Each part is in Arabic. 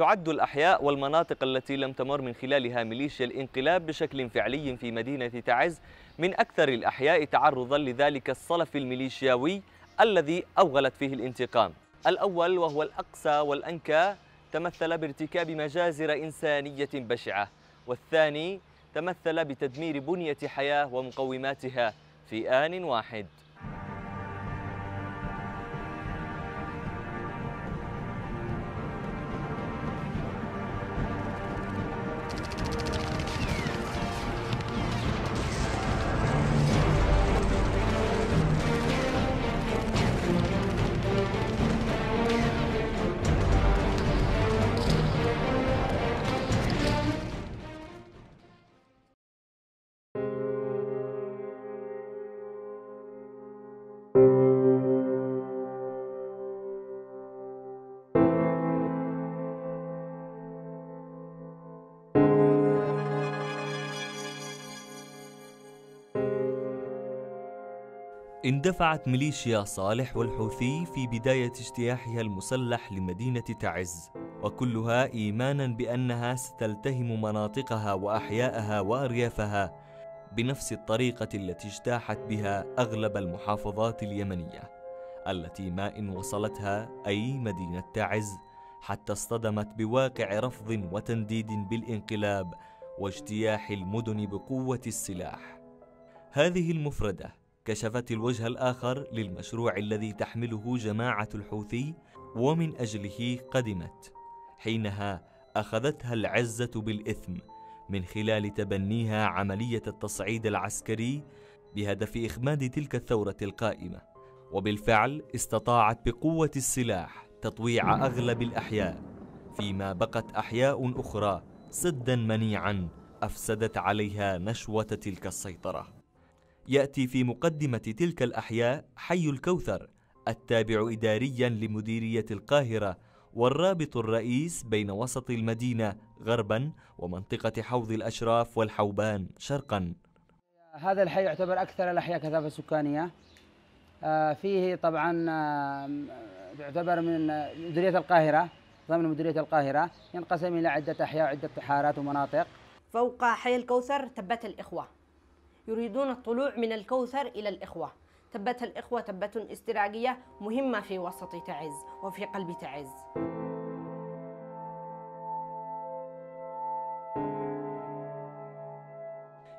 تعد الأحياء والمناطق التي لم تمر من خلالها ميليشيا الانقلاب بشكل فعلي في مدينة تعز من أكثر الأحياء تعرضا لذلك الصلف الميليشياوي الذي أوغلت فيه الانتقام الأول وهو الأقسى والأنكى تمثل بارتكاب مجازر إنسانية بشعة والثاني تمثل بتدمير بنية حياة ومقوماتها في آن واحد اندفعت ميليشيا صالح والحوثي في بداية اجتياحها المسلح لمدينة تعز وكلها إيمانا بأنها ستلتهم مناطقها وأحياءها وأريافها بنفس الطريقة التي اجتاحت بها أغلب المحافظات اليمنية التي ما إن وصلتها أي مدينة تعز حتى اصطدمت بواقع رفض وتنديد بالانقلاب واجتياح المدن بقوة السلاح هذه المفردة كشفت الوجه الآخر للمشروع الذي تحمله جماعة الحوثي ومن أجله قدمت حينها أخذتها العزة بالإثم من خلال تبنيها عملية التصعيد العسكري بهدف إخماد تلك الثورة القائمة وبالفعل استطاعت بقوة السلاح تطويع أغلب الأحياء فيما بقت أحياء أخرى سدا منيعا أفسدت عليها نشوة تلك السيطرة يأتي في مقدمة تلك الأحياء حي الكوثر التابع إداريا لمديرية القاهرة والرابط الرئيس بين وسط المدينة غربا ومنطقة حوض الأشراف والحوبان شرقا هذا الحي يعتبر أكثر الأحياء كثافة سكانية آه، فيه طبعا يعتبر من مديرية القاهرة ضمن مديرية القاهرة ينقسم إلى عدة أحياء وعدة حارات ومناطق فوق حي الكوثر تبت الإخوة يريدون الطلوع من الكوثر إلى الإخوة تبت الإخوة تبة استراقية مهمة في وسط تعز وفي قلب تعز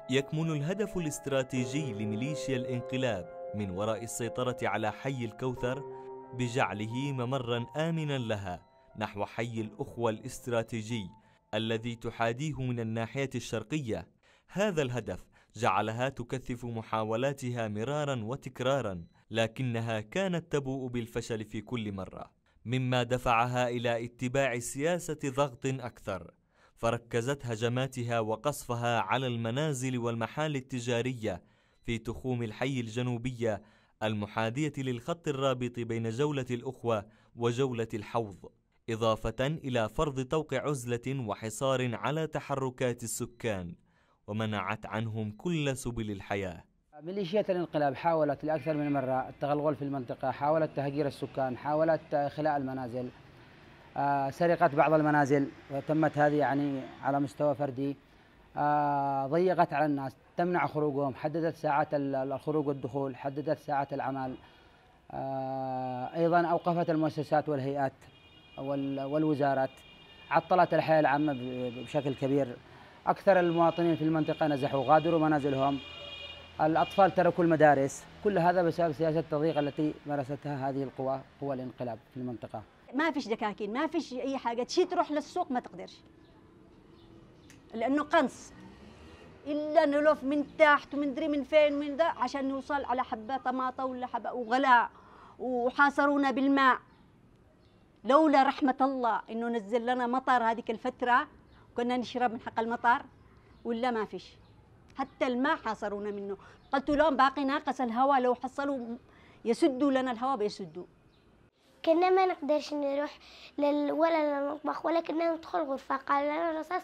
يكمن الهدف الاستراتيجي لميليشيا الانقلاب من وراء السيطرة على حي الكوثر بجعله ممرا آمنا لها نحو حي الأخوة الاستراتيجي الذي تحاديه من الناحية الشرقية هذا الهدف جعلها تكثف محاولاتها مرارا وتكرارا لكنها كانت تبوء بالفشل في كل مره مما دفعها الى اتباع سياسه ضغط اكثر فركزت هجماتها وقصفها على المنازل والمحال التجاريه في تخوم الحي الجنوبيه المحادية للخط الرابط بين جوله الاخوه وجوله الحوض اضافه الى فرض طوق عزله وحصار على تحركات السكان ومنعت عنهم كل سبل الحياة ميليشيات الانقلاب حاولت لأكثر من مرة التغلغل في المنطقة حاولت تهجير السكان حاولت خلاء المنازل آه، سرقت بعض المنازل وتمت هذه يعني على مستوى فردي آه، ضيقت على الناس تمنع خروجهم حددت ساعات الخروج والدخول حددت ساعات العمل آه، أيضا أوقفت المؤسسات والهيئات والوزارات عطلت الحياة العامة بشكل كبير أكثر المواطنين في المنطقة نزحوا غادروا منازلهم الأطفال تركوا المدارس كل هذا بسبب سياسة التضييق التي مارستها هذه القوى قوى الانقلاب في المنطقة ما فيش دكاكين ما فيش أي حاجة تشي تروح للسوق ما تقدرش لأنه قنص إلا نلف من تحت ومن دري من فين من ذا عشان نوصل على حبة طماطة ولا حبة وغلاء وحاصرونا بالماء لولا رحمة الله إنه نزل لنا مطر هذيك الفترة كنا نشرب من حق المطار ولا ما فيش حتى الماء حاصرونا منه قلت لهم باقي ناقص الهواء لو حصلوا يسدوا لنا الهواء بيسدوا كنا ما نقدرش نروح لل... ولا للمطبخ ولا كنا ندخل غرفة قال لنا الرصاص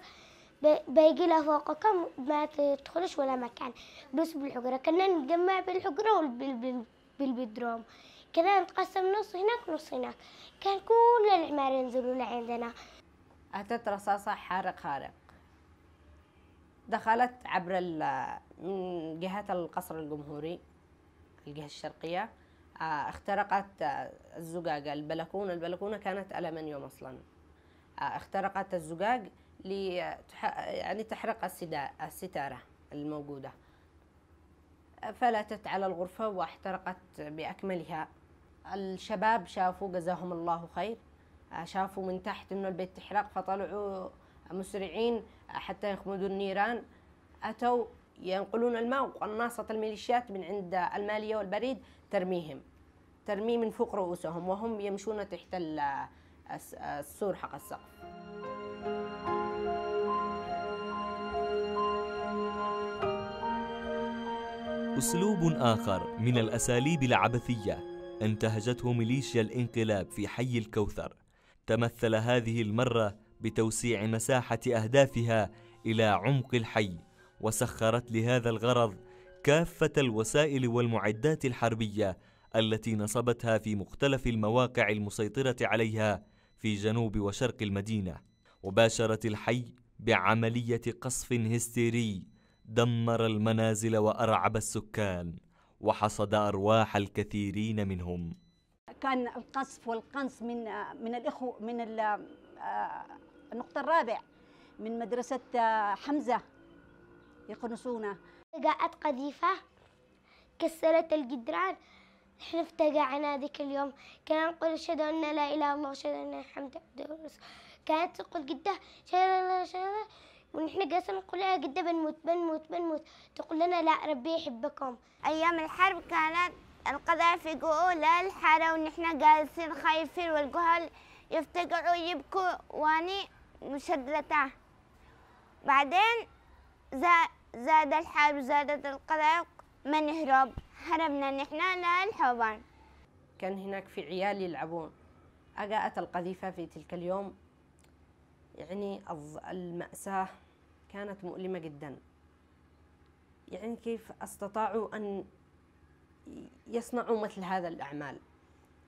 بيجي لها فوقكم ما تدخلش ولا مكان بس بالحجرة كنا نتجمع بالحجرة وبالبدروم كنا نتقسم نص هناك نص هناك كان كل العمارة ينزلوا لعندنا أتت رصاصة حارق خارق دخلت عبر من جهة القصر الجمهوري الجهة الشرقية آه، اخترقت آه، الزجاج البلكونة البلكونة كانت ألمنيوم أصلا آه، اخترقت الزجاج لتح... يعني تحرق السدا... الستارة الموجودة فلتت على الغرفة واحترقت بأكملها الشباب شافوا جزاهم الله خير شافوا من تحت انه البيت تحرق فطلعوا مسرعين حتى يخمدوا النيران اتوا ينقلون الماء وقناصة الميليشيات من عند المالية والبريد ترميهم ترميه من فوق رؤوسهم وهم يمشون تحت السور حق السقف أسلوب آخر من الأساليب العبثية انتهجته ميليشيا الانقلاب في حي الكوثر تمثل هذه المرة بتوسيع مساحة أهدافها إلى عمق الحي وسخرت لهذا الغرض كافة الوسائل والمعدات الحربية التي نصبتها في مختلف المواقع المسيطرة عليها في جنوب وشرق المدينة وباشرت الحي بعملية قصف هستيري دمر المنازل وأرعب السكان وحصد أرواح الكثيرين منهم كان القصف والقنص من من الاخو من آه، النقطه الرابع من مدرسه آه، حمزه يقنصونا جاءت قذيفه كسرت الجدران احنا افتقعنا ذيك اليوم كنا نقول اشهد ان لا اله الا الله واشهد ان محمد عبده كانت تقول قده اشهد ان لا ونحن قاسم نقول لها قده بنموت بنموت بنموت تقول لنا لا ربي يحبكم ايام الحرب كانت القذائف يقولوا للحارة الحارة ونحن جالسين خايفين والجهل يفتقعوا يبكوا واني مشدلته بعدين زاد الحال وزادت القلق ما نهرب هربنا نحن للحضن كان هناك في عيال يلعبون أجاءت القذيفة في تلك اليوم يعني المأساة كانت مؤلمة جدا يعني كيف استطاعوا أن يصنعوا مثل هذا الأعمال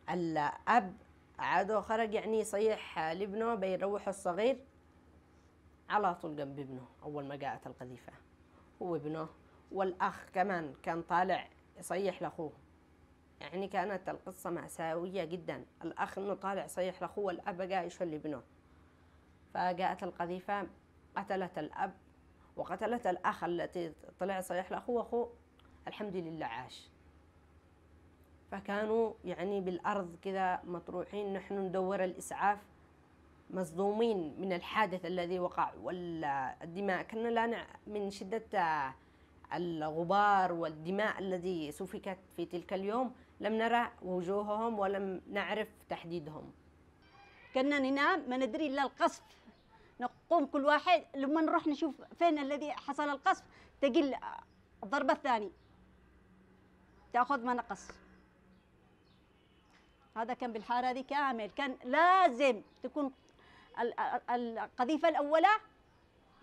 الأب عادوا خرج يعني يصيح لابنه بيروح الصغير على طول جنب ابنه أول ما جاءت القذيفة هو ابنه والأخ كمان كان طالع يصيح لأخوه يعني كانت القصة مأساوية جدا الأخ إنه طالع يصيح لأخوه والأب جاء يشل ابنه فجاءت القذيفة قتلت الأب وقتلت الأخ التي طلع يصيح لأخوه أخوه الحمد لله عاش فكانوا يعني بالأرض كذا مطروحين نحن ندور الإسعاف مصدومين من الحادث الذي وقع والدماء كنا لا نع... من شدة آه، الغبار والدماء الذي سفكت في تلك اليوم لم نرى وجوههم ولم نعرف تحديدهم كنا ننام ما ندري إلا القصف نقوم كل واحد لما نروح نشوف فين الذي حصل القصف تقل الضربة الثانية تأخذ ما نقص هذا كان بالحارة هذه كامل كان لازم تكون القذيفة الأولى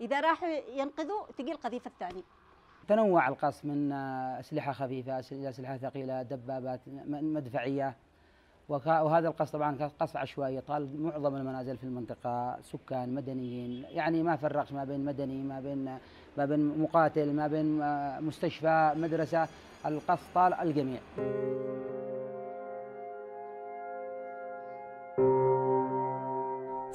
إذا راحوا ينقذوا تجي القذيفة الثانية تنوع القصف من آه، أسلحة خفيفة أسلحة ثقيلة دبابات مدفعية وهذا القصف طبعا قصف عشوائي طال معظم المنازل في المنطقة سكان مدنيين يعني ما فرقش ما بين مدني ما بين ما بين مقاتل ما بين آه، مستشفى مدرسة القصف طال الجميع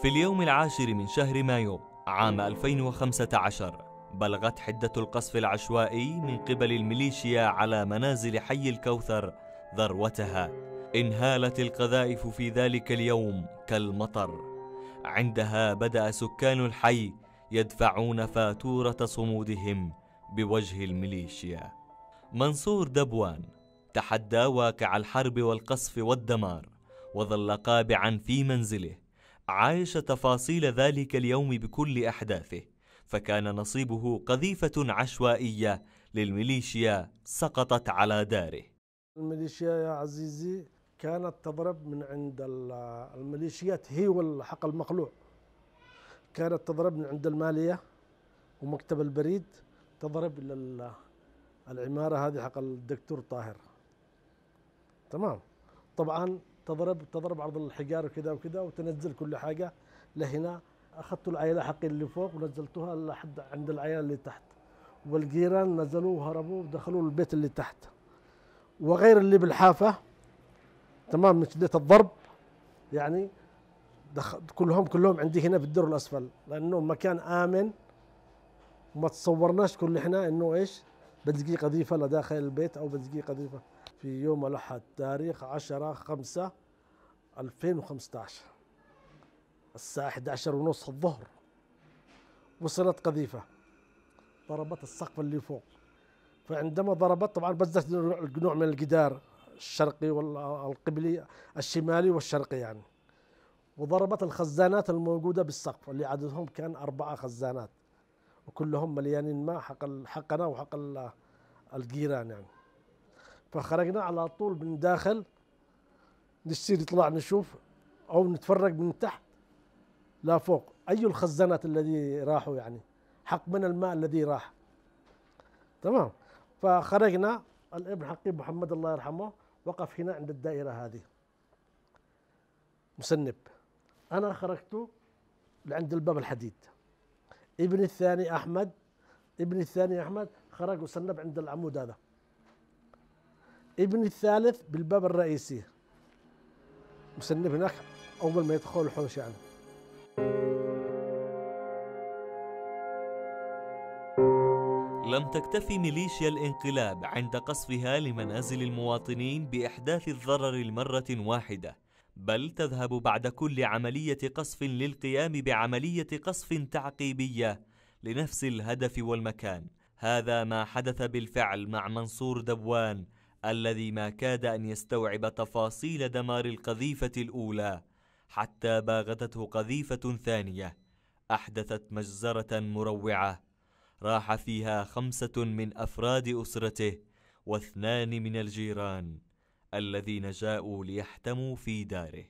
في اليوم العاشر من شهر مايو عام 2015 بلغت حدة القصف العشوائي من قبل الميليشيا على منازل حي الكوثر ذروتها انهالت القذائف في ذلك اليوم كالمطر عندها بدأ سكان الحي يدفعون فاتورة صمودهم بوجه الميليشيا منصور دبوان تحدى واقع الحرب والقصف والدمار وظل قابعا في منزله عاش تفاصيل ذلك اليوم بكل أحداثه فكان نصيبه قذيفة عشوائية للميليشيا سقطت على داره الميليشيا يا عزيزي كانت تضرب من عند الميليشيات هي والحق المخلوع كانت تضرب من عند المالية ومكتب البريد تضرب الى العمارة هذه حق الدكتور طاهر تمام طبعا تضرب تضرب عرض الحجار وكذا وكذا وتنزل كل حاجه لهنا اخذت العيله حقي اللي فوق ونزلتها لحد عند العيال اللي تحت والجيران نزلوا وهربوا ودخلوا البيت اللي تحت وغير اللي بالحافه تمام من شده الضرب يعني دخل كلهم كلهم عندي هنا في الدور الاسفل لانه مكان امن وما تصورناش كل احنا انه ايش بتلقي قذيفه لداخل البيت او بتلقي قذيفه في يوم الأحد تاريخ 10 5 2015 الساعة 11 ونص الظهر وصلت قذيفة ضربت السقف اللي فوق فعندما ضربت طبعا بزت نوع من الجدار الشرقي والقبلي الشمالي والشرقي يعني وضربت الخزانات الموجودة بالسقف اللي عددهم كان أربعة خزانات وكلهم مليانين ماء حق حقنا وحق الجيران يعني فخرجنا على طول من داخل نشتري نطلع نشوف او نتفرج من تحت لا فوق اي الخزانات الذي راحوا يعني حق من الماء الذي راح تمام فخرجنا الابن حقي محمد الله يرحمه وقف هنا عند الدائرة هذه مسنب أنا خرجت لعند الباب الحديد ابني الثاني أحمد ابني الثاني أحمد خرج وسنب عند العمود هذا ابن الثالث بالباب الرئيسي مسنف هناك أول ما يدخل الحوش يعني لم تكتفي ميليشيا الانقلاب عند قصفها لمنازل المواطنين بإحداث الضرر المرة واحدة بل تذهب بعد كل عملية قصف للقيام بعملية قصف تعقيبية لنفس الهدف والمكان هذا ما حدث بالفعل مع منصور دوان الذي ما كاد ان يستوعب تفاصيل دمار القذيفه الاولى حتى باغتته قذيفه ثانيه احدثت مجزره مروعه راح فيها خمسه من افراد اسرته واثنان من الجيران الذين جاءوا ليحتموا في داره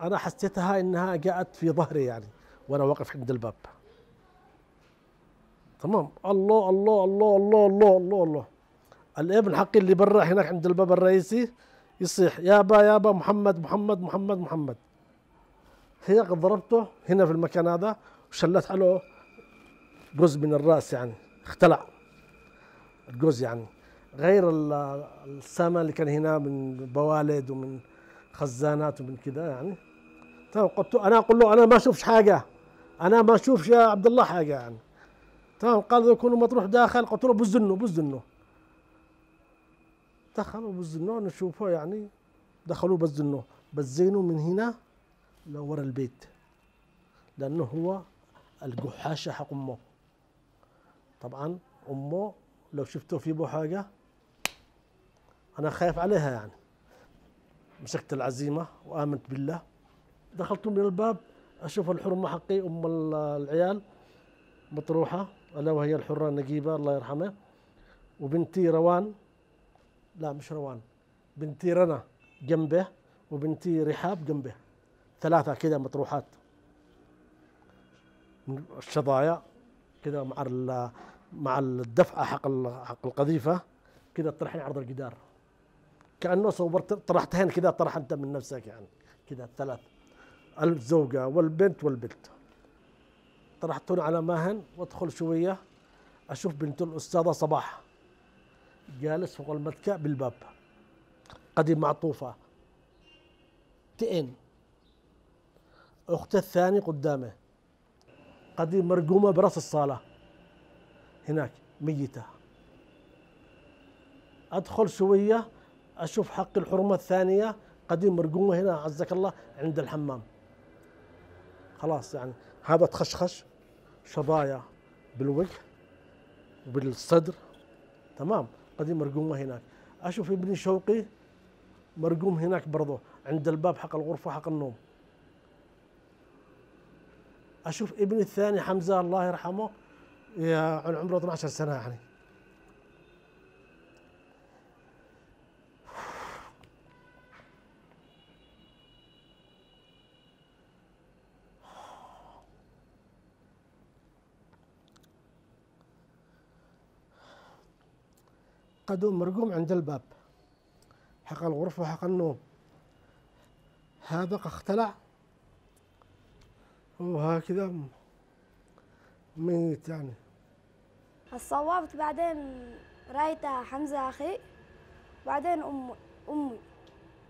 انا حسيتها انها جاءت في ظهري يعني وانا واقف عند الباب تمام الله الله الله الله الله الله الله, الله. الابن حقي اللي برا هناك عند الباب الرئيسي يصيح يابا يابا محمد محمد محمد محمد هي قد ضربته هنا في المكان هذا وشلت له جزء من الراس يعني اختلع الجزء يعني غير السماء اللي كان هنا من بوالد ومن خزانات ومن كذا يعني تمام قلت انا اقول له انا ما اشوفش حاجه انا ما اشوفش يا عبد الله حاجه يعني تمام قال يكون مطروح داخل قلت له بزنه بزنه دخلوا بالزنوه نشوفه يعني دخلوا بزنوه بزينوا من هنا لورا البيت لأنه هو القحاشه حق أمه طبعا أمه لو شفته في بو حاجة أنا خايف عليها يعني مسكت العزيمة وآمنت بالله دخلت من الباب أشوف الحرمة حقي أم العيال مطروحة ألا وهي الحرة نجيبة الله يرحمها وبنتي روان لا مش روان بنتي رنا جنبه وبنتي رحاب جنبه ثلاثة كذا مطروحات الشظايا كذا مع مع الدفعة حق حق القذيفة كذا طرحين عرض الجدار كأنه صورت طرحتين كذا طرح أنت من نفسك يعني كذا الثلاث الزوجة والبنت والبنت طرحتون على ماهن وادخل شوية أشوف بنت الأستاذة صباح جالس فوق المتكأ بالباب قدم معطوفة تئن أخت الثاني قدامه قدم مرقومة برأس الصالة هناك ميتة أدخل شوية أشوف حق الحرمة الثانية قديم مرقومة هنا عزك الله عند الحمام خلاص يعني هذا تخشخش شظايا بالوجه وبالصدر تمام قديم مرقومة هناك أشوف ابني شوقي مرقوم هناك برضه عند الباب حق الغرفة حق النوم أشوف ابني الثاني حمزة الله يرحمه عمره 12 سنة يعني قدو مرقوم عند الباب حق الغرفة وحق النوم هذا اختلع وهكذا ميت يعني الصوابت بعدين رايت حمزة أخي بعدين أمي أمي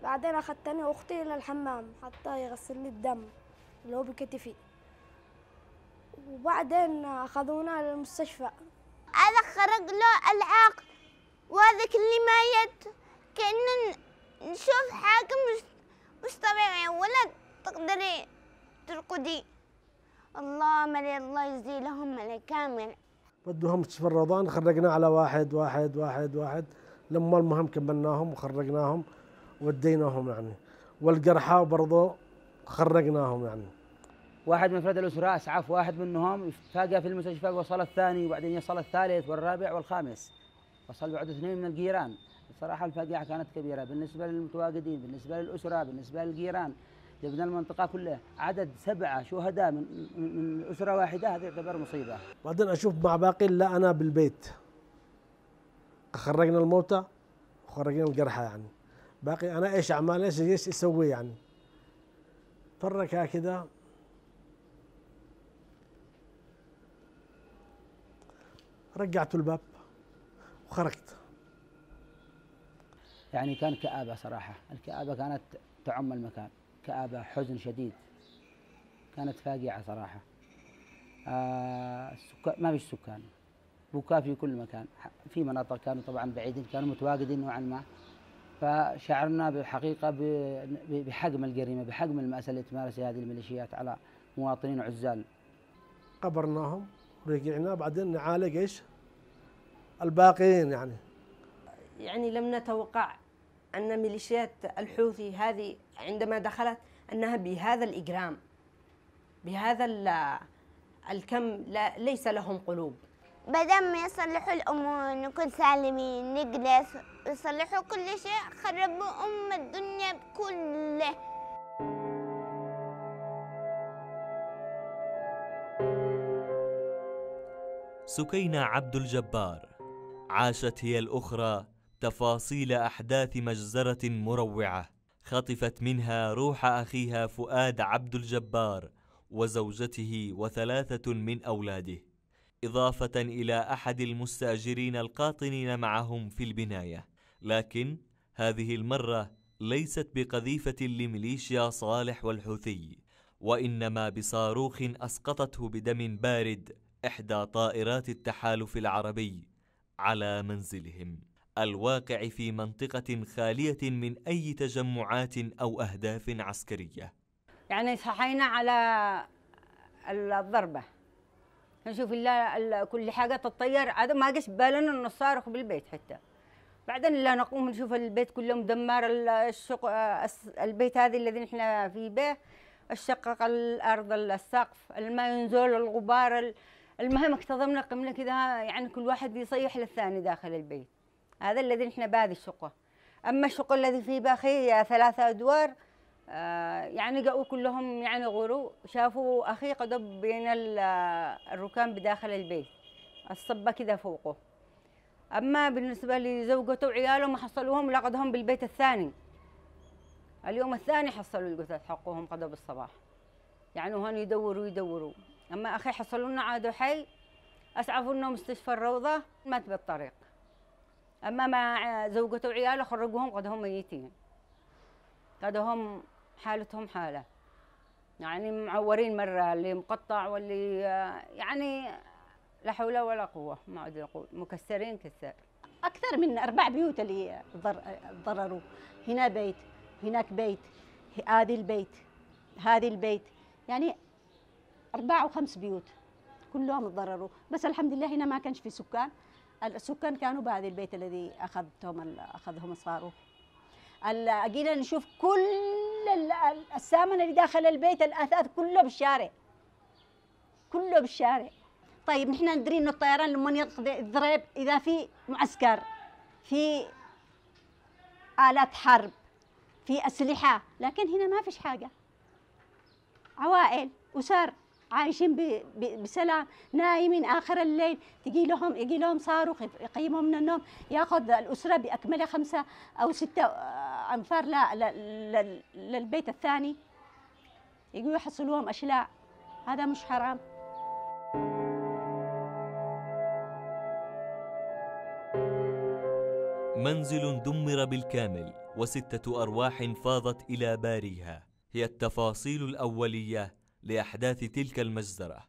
بعدين أخذتني أختي إلى الحمام حتى يغسل لي الدم اللي هو بكتفي وبعدين أخذونا للمستشفى أنا خرج له العاق وهذاك اللي ما يد كأن نشوف حاجة مش مش طبيعية ولا تقدري ترقدي الله ملي الله يجزي لهم ملي كامل بدهم تفرضان خرجنا على واحد واحد واحد واحد لما المهم كملناهم وخرجناهم وديناهم يعني والجرحى برضو خرجناهم يعني واحد من افراد الاسره اسعف واحد منهم فاجا في المستشفى وصل الثاني وبعدين يصل الثالث والرابع والخامس وصل بعد اثنين من الجيران الصراحة الفجعة كانت كبيرة بالنسبة للمتواجدين بالنسبة للأسرة بالنسبة للجيران جبنا المنطقة كلها عدد سبعة شهداء من, من أسرة واحدة هذا يعتبر مصيبة بعدين أشوف مع باقي لا أنا بالبيت خرجنا الموتى وخرجنا الجرحى يعني باقي أنا إيش أعمال إيش إيش أسوي يعني فرك هكذا رجعت الباب وخرجت يعني كان كآبة صراحة الكآبة كانت تعم المكان كآبة حزن شديد كانت فاجعة صراحة آه السكان ما فيش سكان بكاء في كل مكان في مناطق كانوا طبعا بعيدين كانوا متواجدين نوعا ما فشعرنا بالحقيقة بحجم الجريمة بحجم المأساة اللي تمارسها هذه الميليشيات على مواطنين عزال قبرناهم ورجعنا بعدين نعالج ايش الباقيين يعني يعني لم نتوقع أن ميليشيات الحوثي هذه عندما دخلت أنها بهذا الإجرام بهذا الكم لا ليس لهم قلوب بدل ما يصلحوا الأمور نكون سالمين نجلس يصلحوا كل شيء خربوا أم الدنيا كلها سكينة عبد الجبار عاشت هي الأخرى تفاصيل أحداث مجزرة مروعة خطفت منها روح أخيها فؤاد عبد الجبار وزوجته وثلاثة من أولاده إضافة إلى أحد المستأجرين القاطنين معهم في البناية لكن هذه المرة ليست بقذيفة لميليشيا صالح والحوثي وإنما بصاروخ أسقطته بدم بارد إحدى طائرات التحالف العربي على منزلهم الواقع في منطقة خالية من أي تجمعات أو أهداف عسكرية يعني صحينا على الضربة نشوف كل حاجة تتطير هذا ما قش بالنا انه صارخ بالبيت حتى بعدين لا نقوم نشوف البيت كله مدمر الشق... البيت هذا الذي نحن فيه به الشقق الارض السقف الماء ينزل الغبار المهم اكتظمنا قمنا كذا يعني كل واحد بيصيح للثاني داخل البيت هذا الذي نحن بهذه الشقة أما الشقة الذي في باخي ثلاثة أدوار آه يعني جاءوا كلهم يعني غرو شافوا أخي قد بين آه، الركام بداخل البيت الصبة كذا فوقه أما بالنسبة لزوجته وعياله ما حصلوهم لقدهم بالبيت الثاني اليوم الثاني حصلوا القتل حقهم قدب بالصباح يعني هون يدوروا يدوروا اما اخي حصلوا لنا عادوا حي اسعفوا لنا مستشفى الروضه مات بالطريق اما مع زوجته وعياله خرجوهم قدهم ميتين قدهم حالتهم حاله يعني معورين مره اللي مقطع واللي يعني لا حول ولا قوه ما ادري اقول مكسرين كسر اكثر من اربع بيوت اللي ضرروا هنا بيت هناك بيت هذه البيت هذه البيت يعني أربع أو خمس بيوت كلهم تضرروا بس الحمد لله هنا ما كانش في سكان السكان كانوا بهذا البيت الذي أخذتهم أخذهم الصاروخ أجينا نشوف كل السامنة اللي داخل البيت الأثاث كله بالشارع كله بالشارع طيب نحن ندري أن الطيران لما يضرب اذا في معسكر في الات حرب في اسلحه لكن هنا ما فيش حاجه عوائل اسر عايشين بسلام نايمين اخر الليل تجي لهم يجي لهم صاروخ يقيمهم من النوم ياخذ الاسره باكملها خمسه او سته آه، انفار للبيت الثاني يجوا يحصلوهم اشلاء هذا مش حرام منزل دمر بالكامل وستة أرواح فاضت إلى باريها هي التفاصيل الأولية لأحداث تلك المجزرة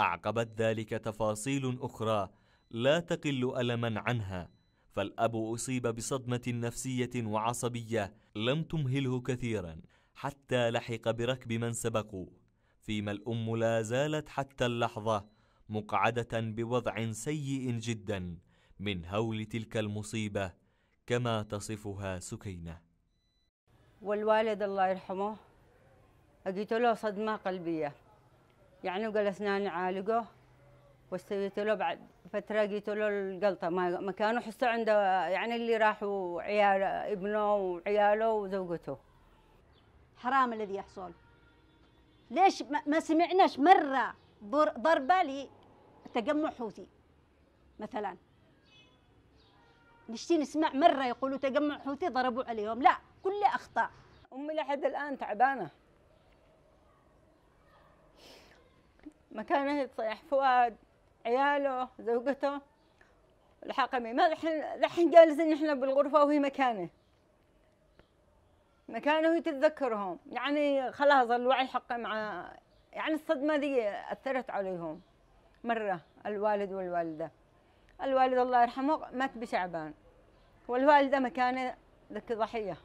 أعقبت ذلك تفاصيل أخرى لا تقل ألما عنها فالأب أصيب بصدمة نفسية وعصبية لم تمهله كثيرا حتى لحق بركب من سبقوه فيما الأم لا زالت حتى اللحظة مقعدة بوضع سيء جدا من هول تلك المصيبة كما تصفها سكينة والوالد الله يرحمه أجيت له صدمة قلبية يعني وجلسنا نعالجه واستويت له بعد فترة جيت له القلطة ما, ما كانوا حسوا عنده يعني اللي راحوا عيال ابنه وعياله وزوجته حرام الذي يحصل ليش ما سمعناش مرة ضربة لتجمع حوثي مثلا نشتي نسمع مرة يقولوا تجمع حوثي ضربوا عليهم لا كله أخطاء أمي لحد الآن تعبانة مكانه يتصيح فؤاد عياله زوجته الحاكمي ما الحين الحين جالسين احنا بالغرفه وهي مكانه مكانه تتذكرهم يعني خلاص الوعي حقه مع يعني الصدمه دي اثرت عليهم مره الوالد والوالده الوالد الله يرحمه مات بشعبان والوالده مكانه ذك ضحيه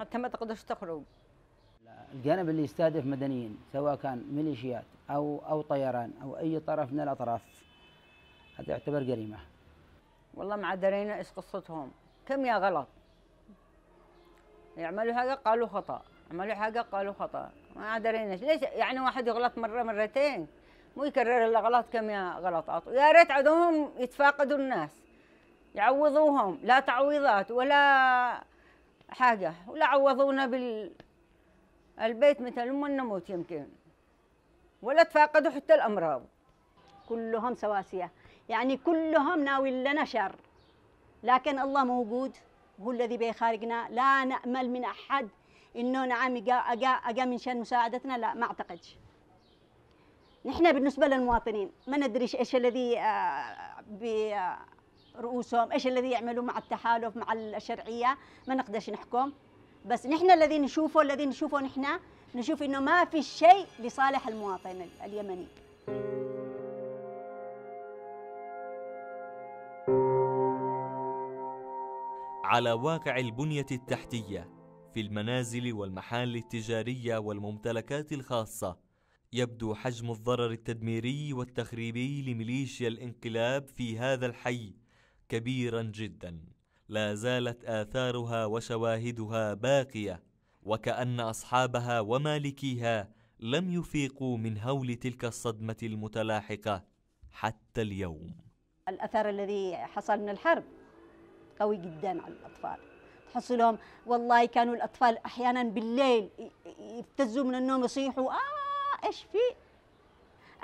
حتى ما تقدرش تخرج الجانب اللي يستهدف مدنيين سواء كان ميليشيات أو أو طيران أو أي طرف من الأطراف هذا يعتبر جريمة والله ما درينا إيش قصتهم كم يا غلط يعملوا حاجة قالوا خطأ عملوا حاجة قالوا خطأ ما درينا ليش يعني واحد يغلط مرة مرتين مو يكرر الأغلاط كم يا غلطات يا ريت عدوهم يتفاقدوا الناس يعوضوهم لا تعويضات ولا حاجة ولا عوضونا بالبيت مثل ما نموت يمكن ولا تفاقدوا حتى الأمراض كلهم سواسية يعني كلهم ناوي لنا شر لكن الله موجود هو الذي بيخارجنا لا نأمل من أحد إنه نعم أجا من شأن مساعدتنا لا ما أعتقدش نحن بالنسبة للمواطنين ما ندري إيش الذي آه، برؤوسهم آه، إيش الذي يعملوا مع التحالف مع الشرعية ما نقدرش نحكم بس نحن الذي نشوفه الذي نشوفه نحن نشوف انه ما في شيء لصالح المواطن اليمني على واقع البنيه التحتيه في المنازل والمحال التجاريه والممتلكات الخاصه يبدو حجم الضرر التدميري والتخريبي لميليشيا الانقلاب في هذا الحي كبيرا جداً لا زالت آثارها وشواهدها باقية وكأن أصحابها ومالكيها لم يفيقوا من هول تلك الصدمة المتلاحقة حتى اليوم الأثر الذي حصل من الحرب قوي جدا على الأطفال تحصلهم والله كانوا الأطفال أحيانا بالليل يبتزوا من النوم يصيحوا آه إيش في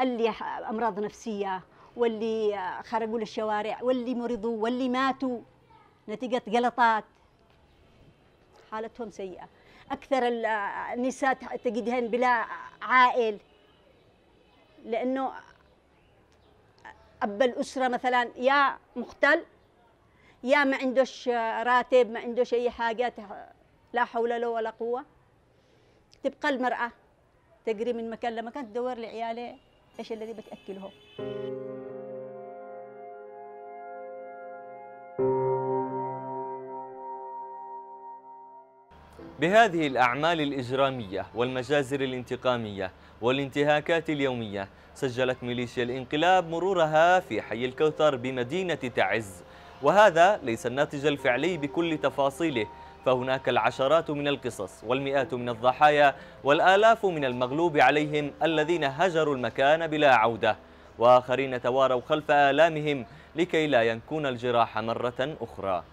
اللي أمراض نفسية واللي خرجوا للشوارع واللي مرضوا واللي ماتوا نتيجة جلطات حالتهم سيئة أكثر النساء تجدهن بلا عائل لأنه أب الأسرة مثلا يا مختل يا ما عندوش راتب ما عندوش أي حاجة لا حول له ولا قوة تبقى المرأة تجري من مكان لمكان تدور لعياله ايش الذي بتاكلهم بهذه الأعمال الإجرامية والمجازر الانتقامية والانتهاكات اليومية سجلت ميليشيا الانقلاب مرورها في حي الكوثر بمدينة تعز وهذا ليس الناتج الفعلي بكل تفاصيله فهناك العشرات من القصص والمئات من الضحايا والآلاف من المغلوب عليهم الذين هجروا المكان بلا عودة وآخرين تواروا خلف آلامهم لكي لا ينكون الجراح مرة أخرى